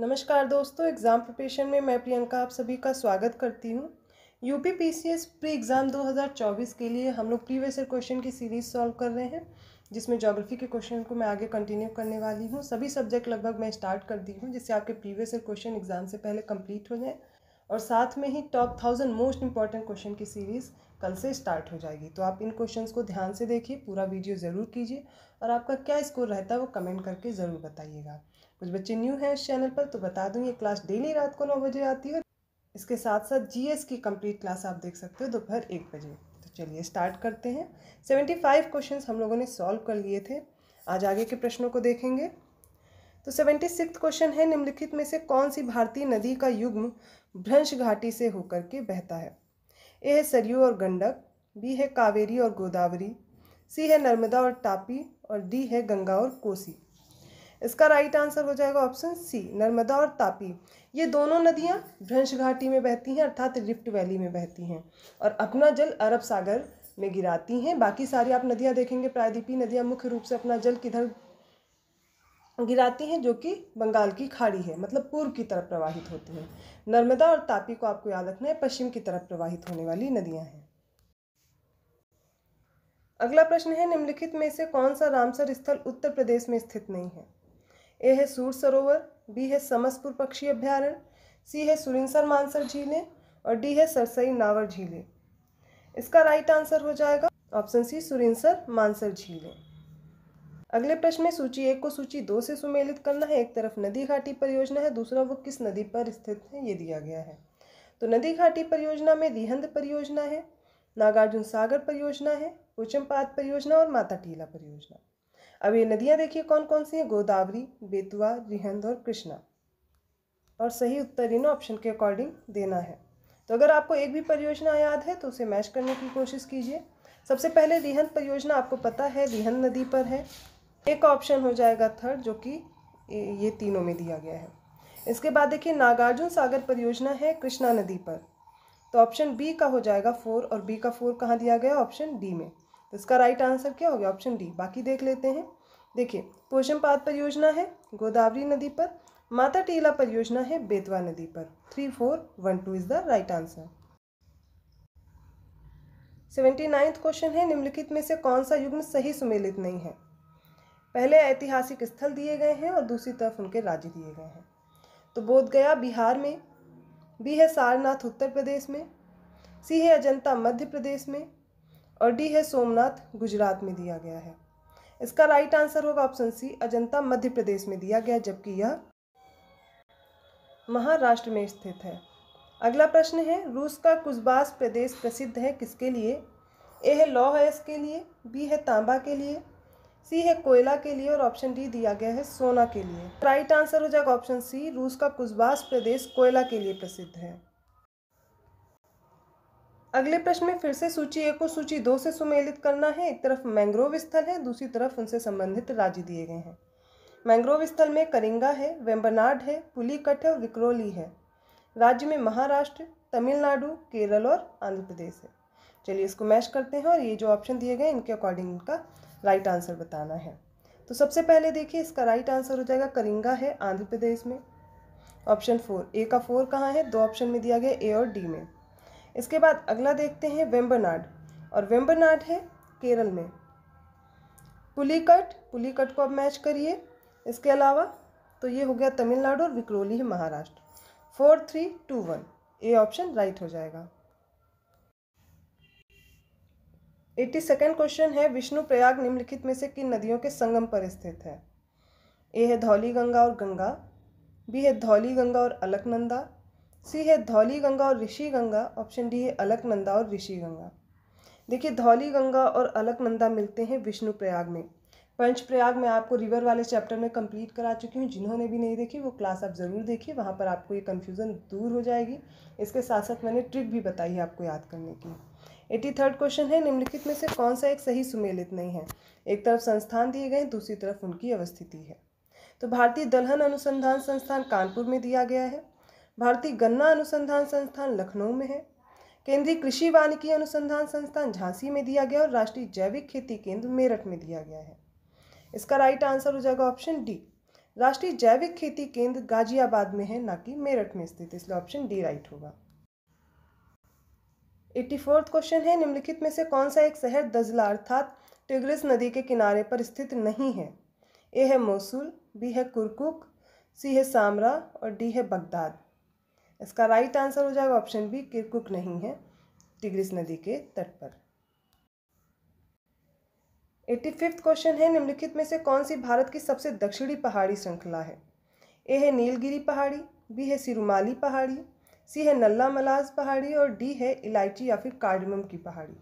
नमस्कार दोस्तों exam preparation में मैं प्रियंका आप सभी का स्वागत करती हूँ U P P C S pre exam 2024 के लिए हम लोग प्रीवियस क्वेश्चन की सीरीज़ सॉल्व कर रहे हैं जिसमें ज्योग्राफी के क्वेश्चन को मैं आगे कंटिन्यू करने वाली हूँ सभी सब्जेक्ट लगभग मैं स्टार्ट कर दी हूँ जिससे आपके प्रीवियस क्वेश्चन एग्ज़ाम से पहले कंप्लीट हो जाए और साथ में ही top thousand most important question की सीरीज़ कल से स्टार्ट हो जाएगी तो आप इन क्वेश्चन को ध्यान से देखिए पूरा वीडियो ज़रूर कीजिए और आपका क्या स्कोर रहता है वो कमेंट करके ज़रूर बताइएगा कुछ बच्चे न्यू हैं इस चैनल पर तो बता दूँ ये क्लास डेली रात को नौ बजे आती है इसके साथ साथ जीएस की कंप्लीट क्लास आप देख सकते हो दोपहर एक बजे तो चलिए स्टार्ट करते हैं सेवेंटी फाइव क्वेश्चन हम लोगों ने सॉल्व कर लिए थे आज आगे के प्रश्नों को देखेंगे तो सेवेंटी सिक्स क्वेश्चन है निम्नलिखित में से कौन सी भारतीय नदी का युग्म भ्रंश घाटी से होकर के बहता है ए है सरयू और गंडक बी है कावेरी और गोदावरी सी है नर्मदा और तापी और डी है गंगा और कोसी इसका राइट आंसर हो जाएगा ऑप्शन सी नर्मदा और तापी ये दोनों नदियाँ भ्रंश घाटी में बहती हैं अर्थात रिफ्ट वैली में बहती हैं और अपना जल अरब सागर में गिराती हैं बाकी सारी आप नदियाँ देखेंगे प्रायद्वीपी नदियाँ मुख्य रूप से अपना जल किधर गिराती हैं जो कि बंगाल की खाड़ी है मतलब पूर्व की तरफ प्रवाहित होती हैं नर्मदा और तापी को आपको याद रखना है पश्चिम की तरफ प्रवाहित होने वाली नदियाँ हैं अगला प्रश्न है निम्नलिखित में से कौन सा रामसर स्थल उत्तर प्रदेश में स्थित नहीं है ए है सूर सरोवर बी है समसपुर पक्षी अभ्यारण्य सी है सुरिनसर मानसर झीलें और डी है सरसई नावर झीलें इसका राइट आंसर हो जाएगा ऑप्शन सी सुरिनसर मानसर झीलें अगले प्रश्न में सूची एक को सूची दो से सुमेलित करना है एक तरफ नदी घाटी परियोजना है दूसरा वो किस नदी पर स्थित है ये दिया गया है तो नदी घाटी परियोजना में रिहंद परियोजना है नागार्जुन सागर परियोजना है कोचमपाद परियोजना और माता टीला परियोजना अब ये नदियाँ देखिए कौन कौन सी हैं गोदावरी बेतवा रिहंद और कृष्णा और सही उत्तर इन ऑप्शन के अकॉर्डिंग देना है तो अगर आपको एक भी परियोजना याद है तो उसे मैच करने की कोशिश कीजिए सबसे पहले रिहंद परियोजना आपको पता है रिहंद नदी पर है एक ऑप्शन हो जाएगा थर्ड जो कि ये तीनों में दिया गया है इसके बाद देखिए नागार्जुन सागर परियोजना है कृष्णा नदी पर तो ऑप्शन बी का हो जाएगा फोर और बी का फोर कहाँ दिया गया ऑप्शन डी में तो इसका राइट आंसर क्या हो गया ऑप्शन डी बाकी देख लेते हैं देखिए पोषण पाद परियोजना है गोदावरी नदी पर माता टीला परियोजना है बेतवा नदी पर three four one two is the right answer seventy ninth question है निम्नलिखित में से कौन सा युग्म सही सुमेलित नहीं है पहले ऐतिहासिक स्थल दिए गए हैं और दूसरी तरफ उनके राज्य दिए गए हैं तो बोध गया बिहार में बी है सारनाथ उत्तर प्रदेश में सी है अजंता मध्य प्रदेश में और डी है सोमनाथ गुजरात में दिया गया है इसका राइट आंसर होगा ऑप्शन सी अजंता मध्य प्रदेश में दिया गया जबकि यह महाराष्ट्र में स्थित है अगला प्रश्न है रूस का कुछबास प्रदेश प्रसिद्ध है किसके लिए ए है लौह अयस के लिए बी है तांबा के लिए सी है कोयला के लिए और ऑप्शन डी दिया गया है सोना के लिए राइट आंसर हो जाएगा ऑप्शन सी रूस का कुछबास प्रदेश कोयला के लिए प्रसिद्ध है अगले प्रश्न में फिर से सूची एक को सूची दो से सुमेलित करना है एक तरफ मैंग्रोव स्थल है दूसरी तरफ उनसे संबंधित राज्य दिए गए हैं मैंग्रोव स्थल में करिंगा है वेम्बनाड है पुलिकट है और विक्रोली है राज्य में महाराष्ट्र तमिलनाडु केरल और आंध्र प्रदेश है चलिए इसको मैश करते हैं और ये जो ऑप्शन दिए गए इनके अकॉर्डिंग इनका राइट आंसर बताना है तो सबसे पहले देखिए इसका राइट आंसर हो जाएगा करिंगा है आंध्र प्रदेश में ऑप्शन फोर ए का फोर कहाँ है दो ऑप्शन में दिया गया ए और डी में इसके बाद अगला देखते हैं वेम्बनाड और वेम्बनाड है केरल में पुलिकट पुलिकट को आप मैच करिए इसके अलावा तो ये हो गया तमिलनाडु और विक्रोली है Maharashtra four three two one A option right हो जाएगा एट्टी सेकेंड क्वेश्चन है विष्णु प्रयाग निम्नलिखित में से किन नदियों के संगम पर स्थित है ए है धौली गंगा और गंगा बी है धौली गंगा और अलकनंदा सी है धौली गंगा और ऋषि गंगा ऑप्शन डी है अलकनंदा और ऋषि गंगा देखिए धौली गंगा और अलकनंदा मिलते हैं विष्णु प्रयाग में पंच प्रयाग में आपको रिवर वाले चैप्टर में कंप्लीट करा चुकी हूँ जिन्होंने भी नहीं देखी वो क्लास आप ज़रूर देखिए वहाँ पर आपको ये कन्फ्यूज़न दूर हो जाएगी इसके साथ साथ मैंने ट्रिक भी बताई है आपको याद करने की एटी थर्ड क्वेश्चन है निम्नलिखित में से कौन सा एक सही सुमेलित नहीं है एक तरफ संस्थान दिए गए दूसरी तरफ उनकी अवस्थिति है तो भारतीय दलहन अनुसंधान संस्थान कानपुर में दिया गया है भारतीय गन्ना अनुसंधान संस्थान लखनऊ में है केंद्रीय कृषि वानिकी अनुसंधान संस्थान झांसी में दिया गया और राष्ट्रीय जैविक खेती केंद्र मेरठ में दिया गया है इसका राइट आंसर हो जाएगा ऑप्शन डी राष्ट्रीय जैविक खेती केंद्र गाजियाबाद में है ना कि मेरठ में स्थित इसलिए ऑप्शन डी राइट होगा एट्टी फोर्थ क्वेश्चन है निम्नलिखित में से कौन सा एक शहर दजला अर्थात टिग्रिस नदी के किनारे पर स्थित नहीं है ए है मोसूल बी है कुरकुक सी है सामरा और डी है बगदाद इसका राइट आंसर हो जाएगा ऑप्शन बी किरकुक नहीं है टिग्रिस नदी के तट पर एट्टी फिफ्थ क्वेश्चन है निम्नलिखित में से कौन सी भारत की सबसे दक्षिणी पहाड़ी श्रृंखला है ए है नीलगिरी पहाड़ी बी है सिरुमाली पहाड़ी सी है नल्ला मलाज पहाड़ी और डी है इलायची या फिर कार्डमम की पहाड़ी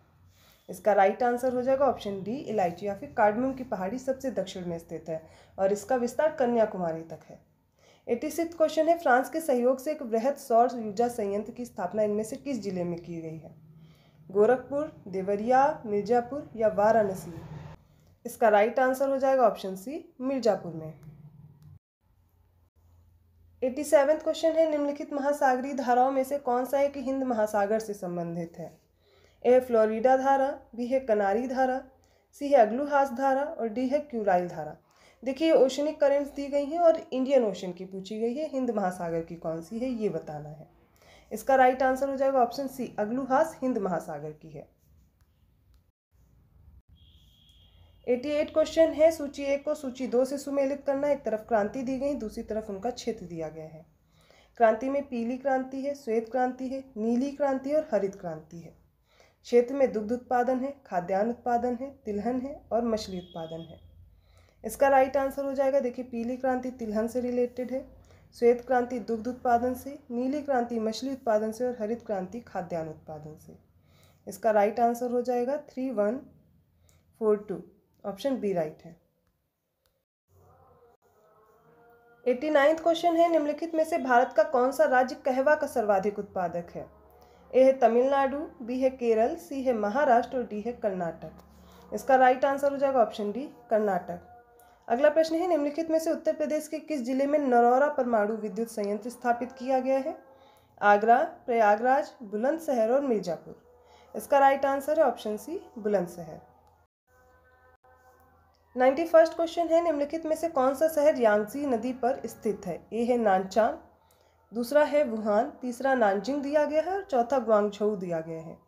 इसका राइट आंसर हो जाएगा ऑप्शन डी इलायची या फिर कार्डमम की पहाड़ी सबसे दक्षिण में स्थित है और इसका विस्तार कन्याकुमारी तक है एटी क्वेश्चन है फ्रांस के सहयोग से एक वृहद सौर ऊर्जा संयंत्र की स्थापना इनमें से किस जिले में की गई है गोरखपुर देवरिया मिर्जापुर या वाराणसी इसका राइट आंसर हो जाएगा ऑप्शन सी मिर्जापुर में एटी सेवेंथ क्वेश्चन है निम्नलिखित महासागरीय धाराओं में से कौन सा एक हिंद महासागर से संबंधित है ए फ्लोरिडा धारा बी है कनारी धारा सी है अग्लूहास धारा और डी है क्यूराइल धारा देखिए ओशनिक करेंट्स दी गई हैं और इंडियन ओशन की पूछी गई है हिंद महासागर की कौन सी है ये बताना है इसका राइट आंसर हो जाएगा ऑप्शन सी अग्लुहास हिंद महासागर की है 88 क्वेश्चन है सूची एक को सूची दो से सुमेलित करना एक तरफ क्रांति दी गई दूसरी तरफ उनका क्षेत्र दिया गया है क्रांति में पीली क्रांति है श्वेत क्रांति है नीली क्रांति और हरित क्रांति है क्षेत्र में दुग्ध उत्पादन है खाद्यान्न उत्पादन है तिलहन है और मछली उत्पादन है इसका राइट आंसर हो जाएगा देखिए पीली क्रांति तिलहन से रिलेटेड है श्वेत क्रांति दुग्ध उत्पादन से नीली क्रांति मछली उत्पादन से और हरित क्रांति खाद्यान्न उत्पादन से इसका राइट आंसर हो जाएगा three one four two option B right है एट्टी नाइन्थ क्वेश्चन है निम्नलिखित में से भारत का कौन सा राज्य कहवा का सर्वाधिक उत्पादक है ए है तमिलनाडु बी है केरल सी है महाराष्ट्र और डी है कर्नाटक इसका राइट आंसर हो जाएगा ऑप्शन डी कर्नाटक अगला प्रश्न है निम्नलिखित में से उत्तर प्रदेश के किस जिले में नरौरा परमाणु विद्युत संयंत्र स्थापित किया गया है आगरा प्रयागराज बुलंदशहर और मिर्जापुर इसका राइट आंसर है option C Bulandshahr ninety first question है निम्नलिखित में से कौन सा शहर यांगजी नदी पर स्थित है ए है नानचांग दूसरा है वुहान तीसरा नानजिंग दिया गया है और चौथा ग्वांगझो दिया गया है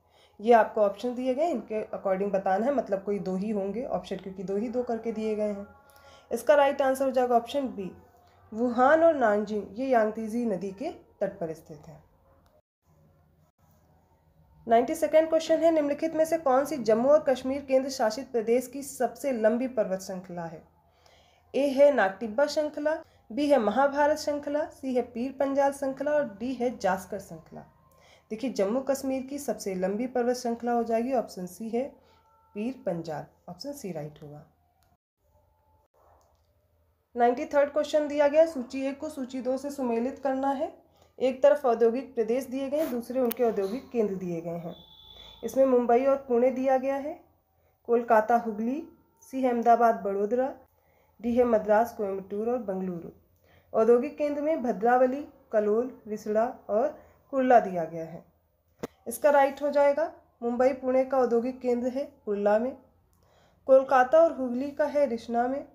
ये आपको ऑप्शन दिए गए इनके अकॉर्डिंग बताना है मतलब कोई दो ही होंगे ऑप्शन क्योंकि दो ही दो करके दिए गए हैं इसका राइट आंसर हो जाएगा ऑप्शन बी वुहान और नानजिंग ये यांगतीजी नदी के तट पर स्थित हैं नाइन्टी सेकेंड क्वेश्चन है निम्नलिखित में से कौन सी जम्मू और कश्मीर केंद्र शासित प्रदेश की सबसे लंबी पर्वत श्रृंखला है ए है नागटिब्बा श्रृंखला बी है महाभारत श्रृंखला सी है पीर पंजाल श्रृंखला और डी है जास्कर श्रृंखला देखिए जम्मू कश्मीर की सबसे लंबी पर्वत श्रृंखला हो जाएगी ऑप्शन सी है Pir Panjal option C right होगा नाइन्टी थर्ड क्वेश्चन दिया गया है सूची एक को सूची दो से सुमेलित करना है एक तरफ औद्योगिक प्रदेश दिए गए हैं दूसरे उनके औद्योगिक केंद्र दिए गए हैं इसमें मुंबई और पुणे दिया गया है कोलकाता हुगली सी है अहमदाबाद बड़ोदरा डी है मद्रास कोयम्बटूर और बंगलुरु औद्योगिक केंद्र में भद्रावली कलोल रिसड़ा और कुरला दिया गया है इसका राइट हो जाएगा मुंबई पुणे का औद्योगिक केंद्र है कुरला में कोलकाता और हुगली का है रिश्ना में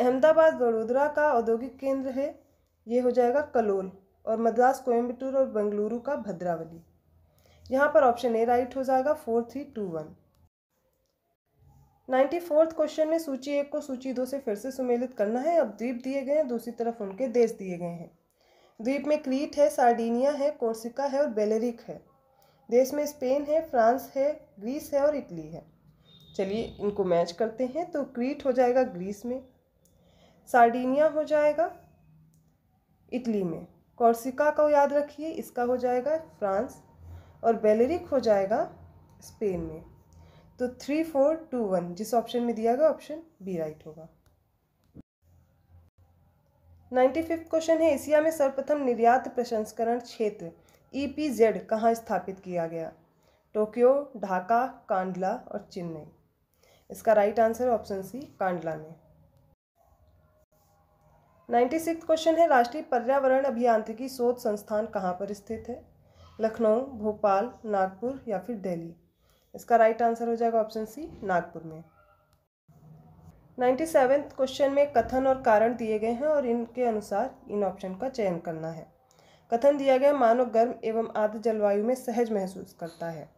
अहमदाबाद वडोदरा का औद्योगिक केंद्र है ये हो जाएगा कलोल और मद्रास कोयम्बटूर और बंगलुरु का भद्रावली यहाँ पर ऑप्शन ए राइट हो जाएगा four three two one ninety fourth question में सूची एक को सूची दो से फिर से सुमेलित करना है अब द्वीप दिए गए हैं दूसरी तरफ उनके देश दिए गए हैं द्वीप में क्रीट है सार्डिनिया है कोर्सिका है और बेलेरिक है देश में स्पेन है फ्रांस है ग्रीस है और इटली है चलिए इनको मैच करते हैं तो क्रीट हो जाएगा ग्रीस में सार्डिनिया हो जाएगा इटली में कॉर्सिका को याद रखिए इसका हो जाएगा फ्रांस और बेलेरिक हो जाएगा स्पेन में तो थ्री फोर टू वन जिस ऑप्शन में दिया गया ऑप्शन बी राइट होगा नाइन्टी फिफ्थ क्वेश्चन है एशिया में सर्वप्रथम निर्यात प्रसंस्करण क्षेत्र ई पी जेड कहाँ स्थापित किया गया टोक्यो ढाका कांडला और चेन्नई इसका right answer option C Kandla में नाइन्टी सिक्स क्वेश्चन है राष्ट्रीय पर्यावरण अभियांत्रिकी शोध संस्थान कहाँ पर स्थित है लखनऊ भोपाल नागपुर या फिर दिल्ली इसका राइट आंसर हो जाएगा ऑप्शन सी नागपुर में नाइन्टी सेवेंथ क्वेश्चन में कथन और कारण दिए गए हैं और इनके अनुसार इन ऑप्शन का चयन करना है कथन दिया गया मानव गर्म एवं आर्द्र जलवायु में सहज महसूस करता है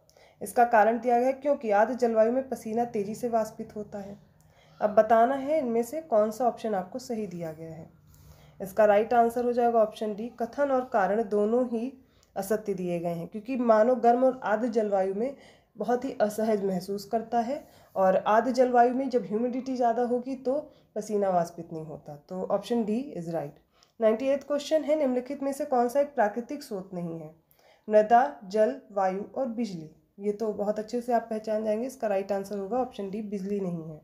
इसका कारण दिया गया क्योंकि आर्द्र जलवायु में पसीना तेजी से वाष्पित होता है अब बताना है इनमें से कौन सा ऑप्शन आपको सही दिया गया है इसका राइट आंसर हो जाएगा ऑप्शन डी कथन और कारण दोनों ही असत्य दिए गए हैं क्योंकि मानव गर्म और आर्द्र जलवायु में बहुत ही असहज महसूस करता है और आर्द्र जलवायु में जब ह्यूमिडिटी ज़्यादा होगी तो पसीना वास्पित नहीं होता तो option D is right ninety eighth question है निम्नलिखित में से कौन सा एक प्राकृतिक स्रोत नहीं है मृदा जल वायु और बिजली ये तो बहुत अच्छे से आप पहचान जाएंगे इसका राइट आंसर होगा ऑप्शन डी बिजली नहीं है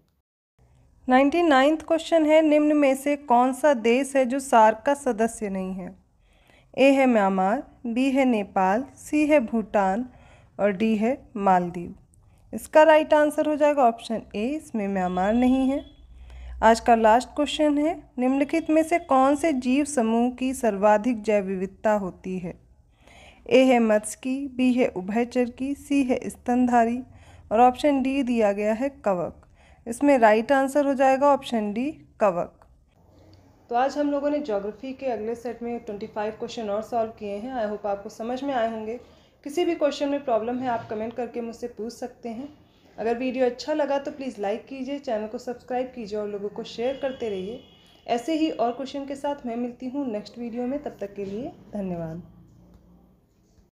नाइन्टी नाइन्थ क्वेश्चन है निम्न में से कौन सा देश है जो सार्क का सदस्य नहीं है ए है म्यांमार बी है नेपाल सी है भूटान और डी है मालदीव इसका राइट आंसर हो जाएगा ऑप्शन ए इसमें म्यांमार नहीं है आज का लास्ट क्वेश्चन है निम्नलिखित में से कौन से जीव समूह की सर्वाधिक जैव विविधता होती है ए है मत्स्य की बी है उभयचर की सी है स्तनधारी और ऑप्शन डी दिया गया है कवक इसमें राइट आंसर हो जाएगा ऑप्शन डी कवक तो आज हम लोगों ने जोग्राफी के अगले सेट में 25 क्वेश्चन और सॉल्व किए हैं आई होप आपको समझ में आए होंगे किसी भी क्वेश्चन में प्रॉब्लम है आप कमेंट करके मुझसे पूछ सकते हैं अगर वीडियो अच्छा लगा तो प्लीज़ लाइक कीजिए चैनल को सब्सक्राइब कीजिए और लोगों को शेयर करते रहिए ऐसे ही और क्वेश्चन के साथ मैं मिलती हूँ नेक्स्ट वीडियो में तब तक के लिए धन्यवाद